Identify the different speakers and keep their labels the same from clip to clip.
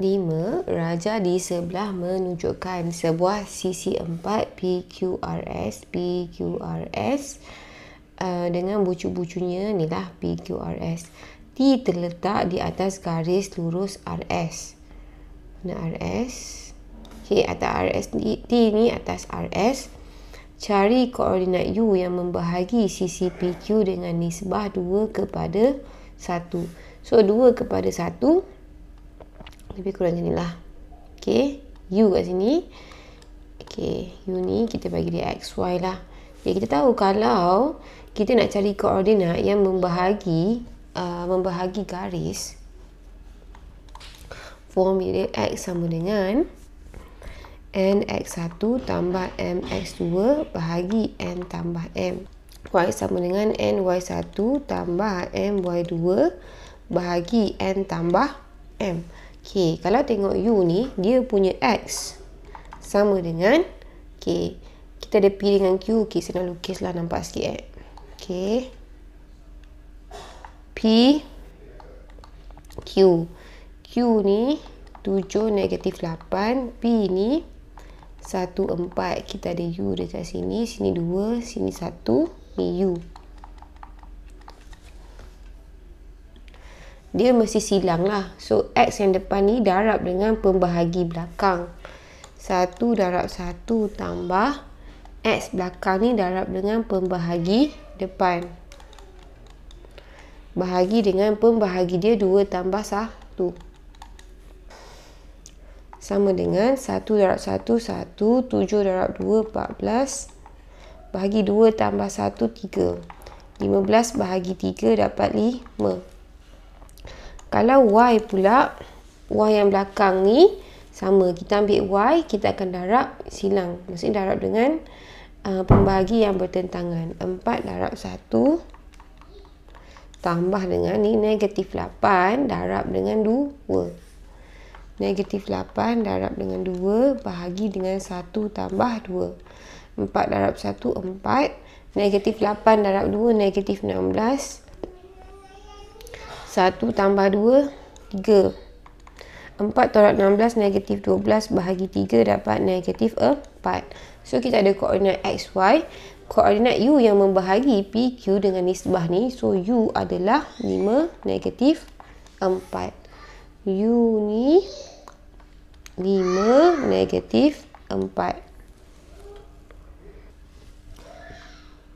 Speaker 1: Lima, raja di sebelah menunjukkan sebuah sisi empat PQRS, PQRS uh, eh, dengan bucu-bucunya ni lah PQRS. T terletak di atas garis lurus RS. Mana RS? Okay, atas RS T ni atas RS. Cari koordinat U yang membahagi sisi PQ dengan nisbah 2 kepada 1. So 2 kepada 1 lebih kurang macam ni lah okay. U kat sini okay. U ni kita bagi dia x y lah ya, kita tahu kalau kita nak cari koordinat yang membahagi uh, membahagi garis formula X sama dengan NX1 tambah MX2 bahagi N tambah M Y sama dengan NY1 tambah MY2 bahagi N tambah M. Okay, kalau tengok U ni, dia punya X sama dengan Okay, kita ada P dengan Q. Okey, saya nak lukis lah nampak sikit eh. Okay, P Q Q ni 7 negatif 8 P ni 1, 4 Kita ada U dekat sini Sini 2, sini 1 Ni U dia mesti silang lah. So, X yang depan ni darab dengan pembahagi belakang. 1 darab 1 tambah X belakang ni darab dengan pembahagi depan. Bahagi dengan pembahagi dia 2 tambah 1. Sama dengan 1 darab 1, 1. 7 darab 2, 14. Bahagi 2 tambah 1, 3. 15 bahagi 3 dapat 5. Kalau Y pula, Y yang belakang ni sama. Kita ambil Y, kita akan darab silang. Maksudnya darab dengan uh, pembagi yang bertentangan. 4 darab 1 tambah dengan ni negatif 8 darab dengan 2. Negatif 8 darab dengan 2 bahagi dengan 1 tambah 2. 4 darab 1, 4. Negatif 8 darab 2, negatif 16. 1 tambah 2, 3. 4 tolak 16, negatif 12, bahagi 3 dapat negatif 4. So, kita ada koordinat x, y. Koordinat u yang membahagi p, q dengan nisbah ni. So, u adalah 5, negatif 4. u ni 5, negatif 4.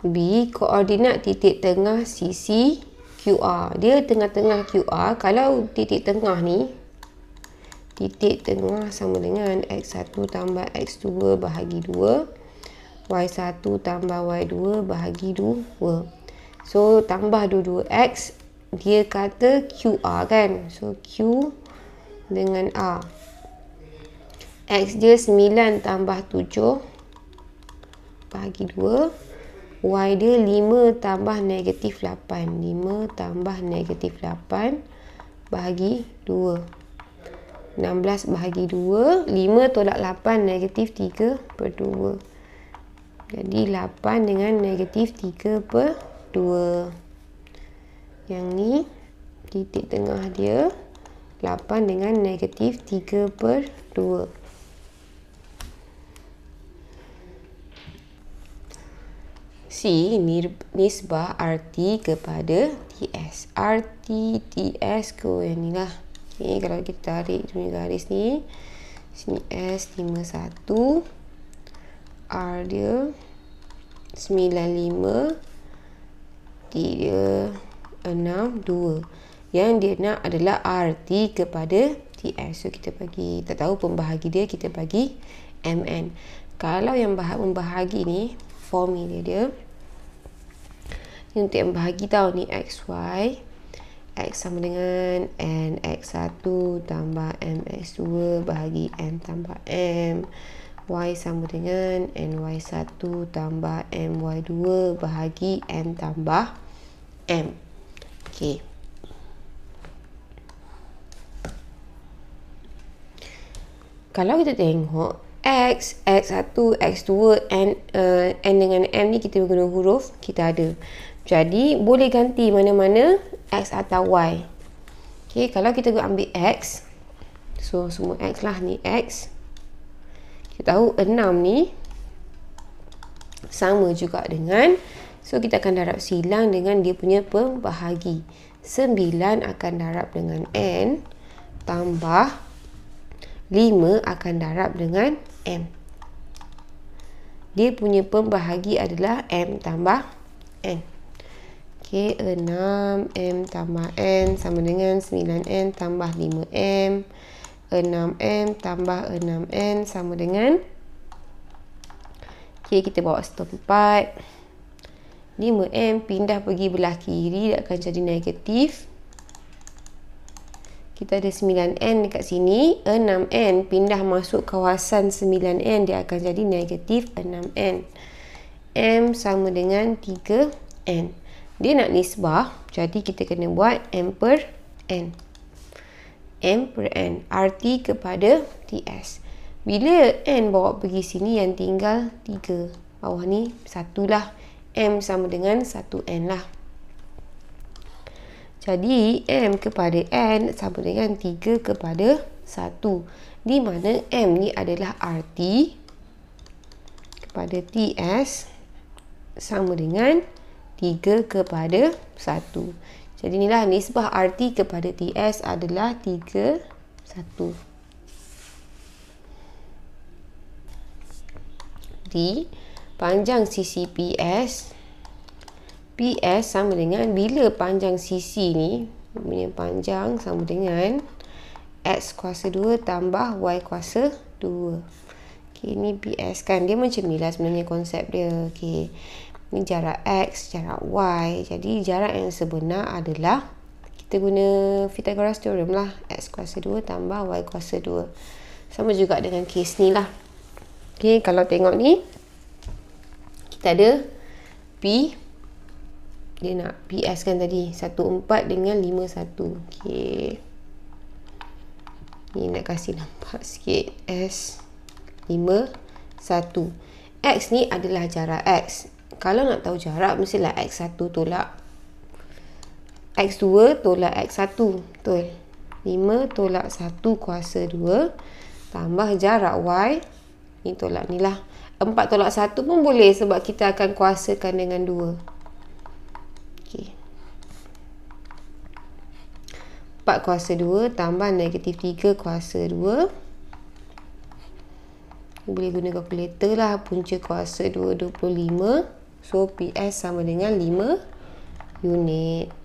Speaker 1: B, koordinat titik tengah sisi QR. Dia tengah-tengah QR. Kalau titik tengah ni, titik tengah sama dengan X1 tambah X2 bahagi 2. Y1 tambah Y2 bahagi 2. So, tambah 2 X, dia kata QR kan. So, Q dengan A. X dia 9 tambah 7 bahagi 2. Y dia 5 tambah negatif 8. 5 tambah negatif 8 bahagi 2. 16 bahagi 2. 5 tolak 8 negatif 3 per 2. Jadi 8 dengan negatif 3 per 2. Yang ni titik tengah dia 8 dengan negatif 3 per 2. nisbah RT kepada TS. RT, TS, ke lah. Okay, kalau kita tarik punya garis ni. Sini S51. R dia 95. T dia 62. Yang dia nak adalah RT kepada TS. So, kita bagi, tak tahu pembahagi dia, kita bagi MN. Kalau yang bahagian membahagi ni formula dia, dia ni untuk yang bahagi tau ni y x sama dengan n x 1 tambah m x 2 bahagi n tambah m y sama dengan n y 1 tambah m y 2 bahagi n tambah m ok kalau kita tengok x, x1, x2, n, uh, n dengan m ni kita guna huruf kita ada jadi boleh ganti mana-mana X atau Y. Okay, kalau kita ambil X. So semua X lah ni X. Kita tahu 6 ni sama juga dengan. So kita akan darab silang dengan dia punya pembahagi. 9 akan darab dengan N. Tambah 5 akan darab dengan M. Dia punya pembahagi adalah M tambah N. N. Okey, 6M tambah N sama dengan 9N tambah 5M. 6M tambah 6N sama dengan Okey, kita bawa stop setempat. 5M pindah pergi belah kiri dia akan jadi negatif. Kita ada 9N dekat sini. 6N pindah masuk kawasan 9N dia akan jadi negatif 6N. M sama dengan 3N. Dia nak nisbah, jadi kita kena buat M per N. M per N, RT kepada TS. Bila N bawa pergi sini, yang tinggal 3. Bawah ni, 1 lah. M sama dengan 1N lah. Jadi, M kepada N sama dengan 3 kepada 1. Di mana M ni adalah RT kepada TS sama dengan 3. 3 kepada 1. Jadi inilah nisbah RT kepada TS adalah 3, 1. Di Panjang sisi PS. PS sama dengan bila panjang sisi ni, punya panjang sama dengan X kuasa 2 tambah Y kuasa 2. Okay, PS kan. Dia macam ni lah sebenarnya konsep dia. Okay ni jarak X, jarak Y jadi jarak yang sebenar adalah kita guna Pythagoras Theorem lah X kuasa 2 tambah Y kuasa 2 sama juga dengan kes ni lah ok, kalau tengok ni kita ada P dia nak PS kan tadi 1,4 dengan 5,1 ok ni nak kasi nampak sikit S 5,1 X ni adalah jarak X kalau nak tahu jarak mestilah x1 tolak x2 tolak x1 betul 5 tolak 1 kuasa 2 tambah jarak y ni tolak ni lah 4 tolak 1 pun boleh sebab kita akan kuasakan dengan 2 okay. 4 kuasa 2 tambah negatif 3 kuasa 2 boleh guna kalkulator lah punca kuasa 2 25 25 So PS sama dengan 5 unit